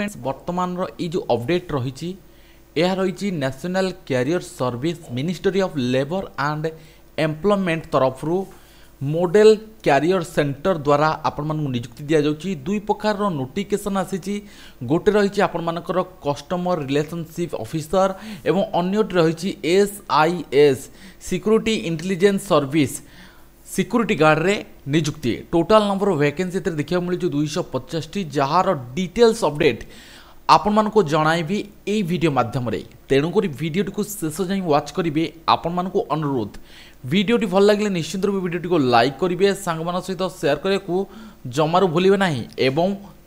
friends বর্তমানর এই যে update রয়েছে ଏହା ରହିଛି national career service ministry of labour and employment ତରଫରୁ ମଡ଼େଲ କ୍ୟାରିୟର ସେଣ୍ଟର ଦ୍ୱାରା ଆପଣମାନଙ୍କୁ ନିଯୁକ୍ତି ଦିଆଯାଉଛି ଦୁଇ ପ୍ରକାରର ନୋଟିଫିକେସନ୍ ଆସିଛି ଗୋଟେ ରହିଛି ଆପଣମାନଙ୍କର କଷ୍ଟମର ରିଲେସନସିପ୍ ଅଫିସର ଏବଂ ଅନ୍ୟଟି ରହିଛି S I S security intelligence service security गार्डरे निजुक्ति टोटाल नंबर ऑफ वैकेंसी देखा मिली दुईश पचास टी डिटेल्स अपडेट आपण मान जनइबी मध्यम तेणुक भिडियोटी को शेष जाए व्वाच करेंगे आपण मान अनुरोध भिडियोटी भल लगे निश्चित रूप भिडटी को लाइक करेंगे सांग सहित सेयार करने जमारू भूलें ना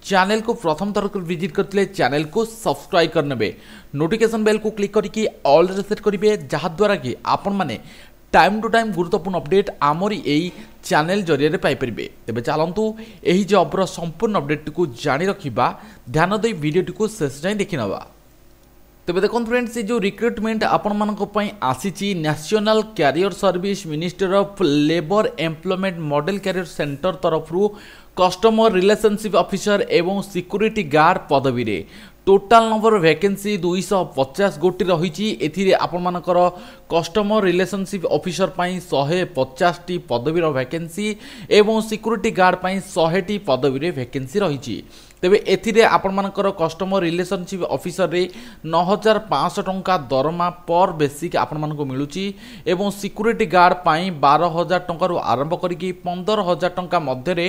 चैनल को प्रथम थर विजिट करते चैनल को सब्सक्राइब करने नोटिफिकेशन बेल को क्लिक करके ऑल सेट करेंगे जहाद्वारा कि आपण मैंने টাইম টু টাইম গুরুত্বপূর্ণ ଅପଡେଟ୍ ଆମରି ଏଇ ଚ୍ୟାନେଲ୍ ଜରିଆରେ ପାଇପାରିବେ ତେବେ ଚାଲନ୍ତୁ ଏହି ଜବ୍ର ସମ୍ପୂର୍ଣ୍ଣ ଅପଡେଟ୍ଟିକୁ ଜାଣି ରଖିବା ଧ୍ୟାନ ଦେଇ ଭିଡ଼ିଓଟିକୁ ଶେଷ ଯାଏଁ ଦେଖିନେବା ତେବେ ଦେଖନ୍ତୁ ଫ୍ରେଣ୍ଡସ୍ ଏ ଯେଉଁ ରିକ୍ରୁଟମେଣ୍ଟ ଆପଣମାନଙ୍କ ପାଇଁ ଆସିଛି national career service ministry of labour employment model career centre ତରଫରୁ କଷ୍ଟମର ରିଲେସନସିପ୍ ଅଫିସର ଏବଂ ସିକ୍ୟୁରିଟି ଗାର୍ଡ ପଦବୀରେ ଟୋଟାଲ୍ ନମ୍ବର ଭ୍ୟାକେନ୍ସି ଦୁଇଶହ ପଚାଶ ଗୋଟି ରହିଛି ଏଥିରେ ଆପଣମାନଙ୍କର କଷ୍ଟମର ରିଲେସନସିପ୍ ଅଫିସର ପାଇଁ ଶହେ ପଚାଶଟି ପଦବୀର ଭ୍ୟାକେନ୍ସି ଏବଂ ସିକ୍ୟୁରିଟି ଗାର୍ଡ଼ ପାଇଁ ଶହେଟି ପଦବୀରେ ଭ୍ୟାକେନ୍ସି ରହିଛି ତେବେ ଏଥିରେ ଆପଣମାନଙ୍କର କଷ୍ଟମର ରିଲେସନସିପ୍ ଅଫିସରରେ ନଅ ହଜାର ପାଞ୍ଚଶହ ଟଙ୍କା ଦରମା ପର୍ ବେସିକ୍ ଆପଣମାନଙ୍କୁ ମିଳୁଛି ଏବଂ ସିକ୍ୟୁରିଟି ଗାର୍ଡ଼ ପାଇଁ ବାର ହଜାର ଟଙ୍କାରୁ ଆରମ୍ଭ କରିକି ପନ୍ଦର ହଜାର ଟଙ୍କା ମଧ୍ୟରେ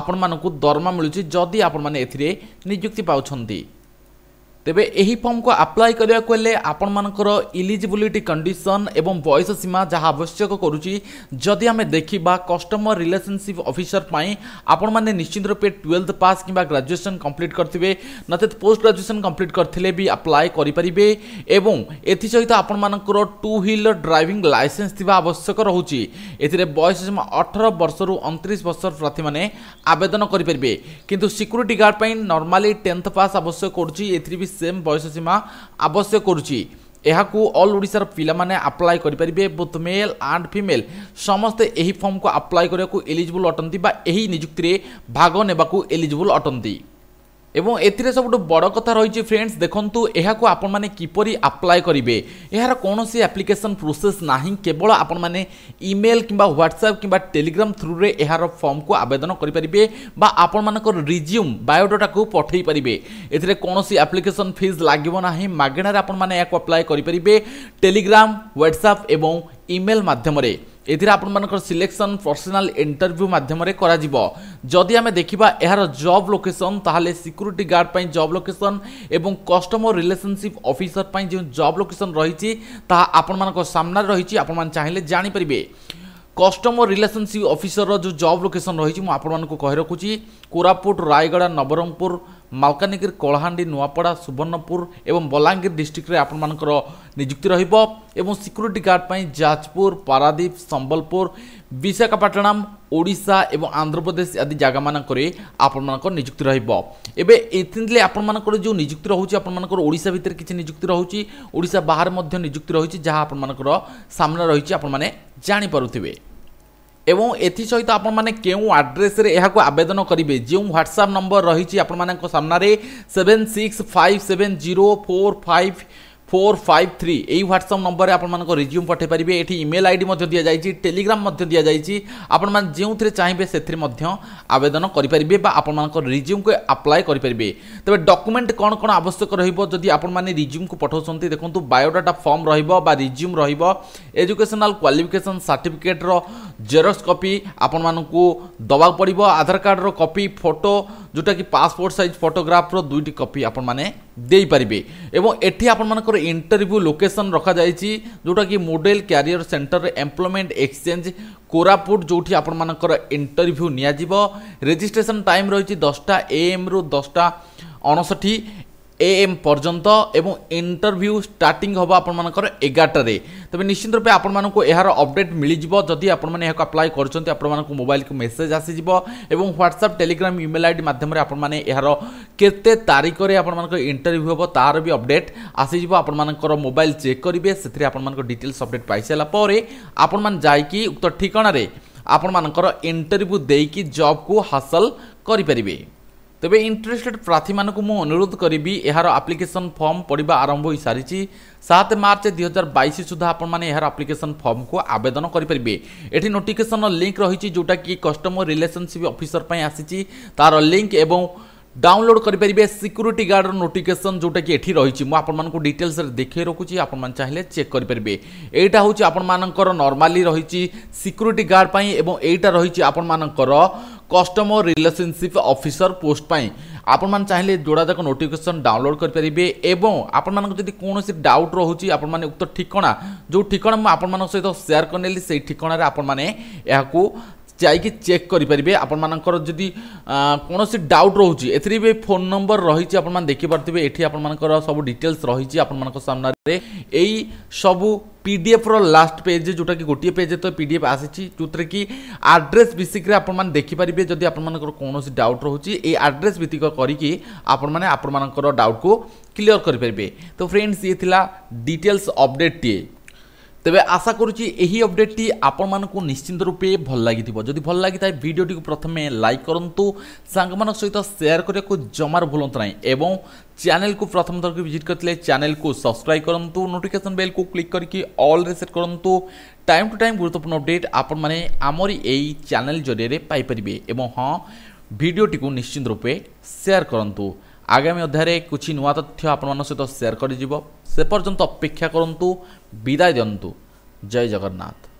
ଆପଣମାନଙ୍କୁ ଦରମା ମିଳୁଛି ଯଦି ଆପଣମାନେ ଏଥିରେ ନିଯୁକ୍ତି ପାଉଛନ୍ତି ତେବେ ଏହି ଫର୍ମକୁ ଆପ୍ଲାଏ କରିବାକୁ ହେଲେ ଆପଣମାନଙ୍କର ଇଲିଜିବିଲିଟି କଣ୍ଡିସନ୍ ଏବଂ ବୟସ ସୀମା ଯାହା ଆବଶ୍ୟକ କରୁଛି ଯଦି ଆମେ ଦେଖିବା କଷ୍ଟମର ରିଲେସନସିପ୍ ଅଫିସର ପାଇଁ ଆପଣମାନେ ନିଶ୍ଚିତ ରୂପେ ଟୁଏଲ୍ଥ ପାସ୍ କିମ୍ବା ଗ୍ରାଜୁଏସନ୍ କମ୍ପ୍ଲିଟ୍ କରିଥିବେ ନଚେତ୍ ପୋଷ୍ଟ ଗ୍ରାଜୁଏସନ୍ କମ୍ପ୍ଲିଟ୍ କରିଥିଲେ ବି ଆପ୍ଲାଏ କରିପାରିବେ ଏବଂ ଏଥିସହିତ ଆପଣମାନଙ୍କର ଟୁ ହ୍ୱିଲର ଡ୍ରାଇଭିଂ ଲାଇସେନ୍ସ ଥିବା ଆବଶ୍ୟକ ରହୁଛି ଏଥିରେ ବୟସ ସୀମା ଅଠର ବର୍ଷରୁ ଅଣତିରିଶ ବର୍ଷର ପ୍ରାର୍ଥୀମାନେ ଆବେଦନ କରିପାରିବେ କିନ୍ତୁ ସିକ୍ୟୁରିଟି ଗାର୍ଡ଼ ପାଇଁ ନର୍ମାଲି ଟେନ୍ଥ ପାସ୍ ଆବଶ୍ୟକ କରୁଛି ଏଥିରେ ବି ସେମ୍ ବୟସ ସୀମା ଆବଶ୍ୟକ କରୁଛି ଏହାକୁ ଅଲ୍ ଓଡ଼ିଶାର ପିଲାମାନେ ଆପ୍ଲାଏ କରିପାରିବେ ବୋଥ୍ ମେଲ୍ ଆଣ୍ଡ ଫିମେଲ୍ ସମସ୍ତେ ଏହି ଫର୍ମକୁ ଆପ୍ଲାଏ କରିବାକୁ ଏଲିଜିବୁଲ୍ ଅଟନ୍ତି ବା ଏହି ନିଯୁକ୍ତିରେ ଭାଗ ନେବାକୁ ଏଲିଜିବୁଲ୍ ଅଟନ୍ତି এবং এতে সবুঠ বড় কথা রয়েছে ফ্রেন্ডস দেখুন এখন আপনার কিপর আপ্লাই করবে এর কৌশি আপ্লিকেসন প্রোসেস না কেবল আপনার ইমেল কিংবা হোয়াটসঅ্যাপ কিংবা টেলিগ্রাম থ্রুরে এর ফর্ম কু আবেদন করে পে বা আপনার রিজ্যুম বায়োডাটা পঠাই পারে এতে কৌশি আপ্লিকেসন ফিজ লাগবে না মাগণার আপনার এখন আপ্লাই করে পে টেলিগ্রাম হোয়াটসঅ্যাপ এবং ইমেল মাধ্যমে ଏଥିରେ ଆପଣମାନଙ୍କର ସିଲେକ୍ସନ୍ ପର୍ସନାଲ୍ ଇଣ୍ଟରଭ୍ୟୁ ମାଧ୍ୟମରେ କରାଯିବ ଯଦି ଆମେ ଦେଖିବା ଏହାର ଜବ୍ ଲୋକେସନ୍ ତାହେଲେ ସିକ୍ୟୁରିଟି ଗାର୍ଡ଼ ପାଇଁ ଜବ୍ ଲୋକେସନ୍ ଏବଂ କଷ୍ଟମର ରିଲେସନସିପ୍ ଅଫିସର ପାଇଁ ଯେଉଁ ଜବ୍ ଲୋକେସନ୍ ରହିଛି ତାହା ଆପଣମାନଙ୍କ ସାମ୍ନାରେ ରହିଛି ଆପଣମାନେ ଚାହିଁଲେ ଜାଣିପାରିବେ କଷ୍ଟମର ରିଲେସନସିପ୍ ଅଫିସରର ଯେଉଁ ଜବ୍ ଲୋକେସନ୍ ରହିଛି ମୁଁ ଆପଣମାନଙ୍କୁ କହି ରଖୁଛି କୋରାପୁଟ ରାୟଗଡ଼ା ନବରଙ୍ଗପୁର মালকানগিরি কলাহাণ্ডি নুয়াপড়া সুবর্ণপুর এবং বଲାଙ୍ଗୀର ডিস্ট্রিক্টরে আপনার নিযুক্তি রহব এবং সিকুরিটি গার্ড পাই যাজপুর পারাদ্বীপ সম্বলপুর বিশাখাপাটনাম ওড়িশা এবং আন্ধ্রপ্রদেশ আদি জায়গা মানকরে আপনার নিযুক্তি রহব এবে এতে আপনার যে নিযুক্তি রয়েছে আপনার ওড়শা ভিতরে কিছু নিযুক্তি রয়েছে ওড়শা বাহারে নিযুক্তি রয়েছে যা আপনার সামনে রয়েছে আপনার জাঁপারুবে এবং এসহিত আপনার কেউ আড্রেসে এখন আবেদন করবে যে হোয়াটসঅ্যাপ নম্বর রয়েছে আপনার সামনে seven six five seven zero four five four five three এই হোয়াটসঅপ নম্বরে আপনার রিজ্ୟୁମ୍ পঠাই পারিবে এটি ইমেল আইডি মধ্যে দিয়া যাইছি টেলিগ্রাম মধ্যে দিয়া যাইছি আপনার যেউথিরে চাইবে সেথিরে মধ্যে আবেদন করিপারিবে বা আপনার রিজ্ୟୁମ୍କୁ আপ্লাই করিপারিবে তবে ডকুমেন্ট কোণ কোণ আবশ্যক রহব যদি আপনার রিজ্ୟୁମ୍କୁ পঠাউছেন দেখুন বায়োডাটা ফর্ম রহব বা রিজ্ୟୁମ୍ রহব এজুকেশনাল কোয়ালিফিকেসন সার্টিফিকেটর জেরক্স কপি আপনার দেওয়া পড়ব আধার কার্ডর কপি ফটো जोटा कि पासपोर्ट सैज फोटोग्राफ्र दुईट कपी आपपारे एटी आपर इंटरव्यू लोकेसन रखा जाए जोटा कि model career centre employment exchange Koraput जो आपर इंटरव्यू निजिब टाइम रही दसटा ए एम रु दसटा अणसठी এএম পর্যন্ত এবং ইন্টরভিউ স্টার্টিং হব আপনার এগারটায় তবে নিশ্চিত রূপে আপনার এর অপডেট মিলিযোগ যদি আপনার এখন আপ্লাই করছেন আপনার মোবাইল মেসেজ আসিযোগ এবং হোয়াটসঅ্যাপ টেলিগ্রাম ইমেল আইডি মাধ্যমে আপনার এর কেতে তারিখে আপনার ইন্টরভিউ হব তার বি অপডেট আসিযোগ আপনার মোবাইল চেক করবে সেটি আপনার ডিটেলস অপডেট পাইসারা পরে আপনার যাই উক্ত ঠিকণার আপনার ইন্টরভিউ দিয়ে জবকু হাসল করে ତେବେ ଇଣ୍ଟରେଷ୍ଟେଡ୍ ପ୍ରାର୍ଥୀମାନଙ୍କୁ ମୁଁ ଅନୁରୋଧ କରିବି ଏହାର ଆପ୍ଲିକେସନ୍ ଫର୍ମ ପଡ଼ିବା ଆରମ୍ଭ ହୋଇସାରିଛି ସାତ ମାର୍ଚ୍ଚ ଦୁଇହଜାର ବାଇଶ ସୁଦ୍ଧା ଆପଣମାନେ ଏହାର ଆପ୍ଲିକେସନ୍ ଫର୍ମକୁ ଆବେଦନ କରିପାରିବେ ଏଠି ନୋଟିଫିକେସନ୍ର ଲିଙ୍କ୍ ରହିଛି ଯେଉଁଟାକି କଷ୍ଟମର ରିଲେସନସିପ୍ ଅଫିସର ପାଇଁ ଆସିଛି ତା'ର ଲିଙ୍କ୍ ଏବଂ ডাউনলোড করে সিকুরিটি গার্ডর নোটিফিকেসন যেটা কি এটি রয়েছে মু আপনার ডিটেলস দেখাই রাখুছি আপনার চাইলে চেক করে পেবে এইটা হচ্ছে আপনার নর্মালি রয়েছে সিকুরিটি গার্ড পাই এবং এইটা রয়েছে আপনার কষ্টমর রিলেসনশিপ অফিসর পোস্ট পাই আপনার চাইলে যোড়া যাক নোটিফিকেসন ডাউনলোড করে এবং আপনার যদি কোণী ডাউট রয়েছে আপনার উক্ত ঠিকনা যে ঠিকনা মু আপনার সহ সেয়ার করে সেই ঠিকনার আপনার যাইকি চেକ୍ କରିପାରିବେ ଆପଣମାନଙ୍କର ଯଦି କୌଣସି ଡାଉଟ୍ ରହୁଛି ଏଥିରେ ବି ଫୋନ୍ ନମ୍ବର ରହିଛି ଆପଣମାନେ ଦେଖିପାରୁଥିବେ ଏଠି ଆପଣମାନଙ୍କର ସବୁ ଡିଟେଲ୍ସ ରହିଛି ଆପଣମାନଙ୍କ ସାମ୍ନାରେ ଏଇ ସବୁ পিডিএফর লাস্ট পেজ যেটা কি গোটিয়ে পেজ তো পিডিএফ আসিছি যেটা কি আড্রেস বেসিক্রে আপনার দেখিপারে যদি আপনার কৌশি ডাউট রয়েছে এই আড্রেস ভিত্তিক করি আপনার আপনার ডাউট কু ক্লিয়ার করে পারবে তো ফ্রেন্ডস ইয়ে লা ডিটেলস অপডেট টিয়ে ତେବେ ଆଶା କରୁଛି ଏହି ଅପଡ଼େଟ୍ଟି ଆପଣମାନଙ୍କୁ ନିଶ୍ଚିନ୍ତ ରୂପେ ଭଲ ଲାଗିଥିବ ଯଦି ଭଲ ଲାଗିଥାଏ ଭିଡ଼ିଓଟିକୁ ପ୍ରଥମେ ଲାଇକ୍ କରନ୍ତୁ ସାଙ୍ଗମାନଙ୍କ ସହିତ ସେୟାର କରିବାକୁ ଜମାରୁ ଭୁଲନ୍ତୁ ନାହିଁ ଏବଂ ଚ୍ୟାନେଲ୍କୁ ପ୍ରଥମ ଥରକୁ ଭିଜିଟ୍ କରିଥିଲେ ଚ୍ୟାନେଲ୍କୁ ସବସ୍କ୍ରାଇବ୍ କରନ୍ତୁ ନୋଟିଫିକେସନ୍ ବେଲ୍କୁ କ୍ଲିକ୍ କରିକି ଅଲ୍ରେ ସେଟ୍ କରନ୍ତୁ ଟାଇମ୍ ଟୁ ଟାଇମ୍ ଗୁରୁତ୍ୱପୂର୍ଣ୍ଣ ଅପଡ଼େଟ୍ ଆପଣମାନେ ଆମରି ଏହି ଚ୍ୟାନେଲ୍ ଜରିଆରେ ପାଇପାରିବେ ଏବଂ ହଁ ଭିଡ଼ିଓଟିକୁ ନିଶ୍ଚିନ୍ତ ରୂପେ ସେୟାର କରନ୍ତୁ আগামী অধ্যায়ে কিছু নূয়া তথ্য আপনার সহ সেয়ার করা সে পর্যন্ত অপেক্ষা করতু বিদায় দিন্তু জয় জগন্নাথ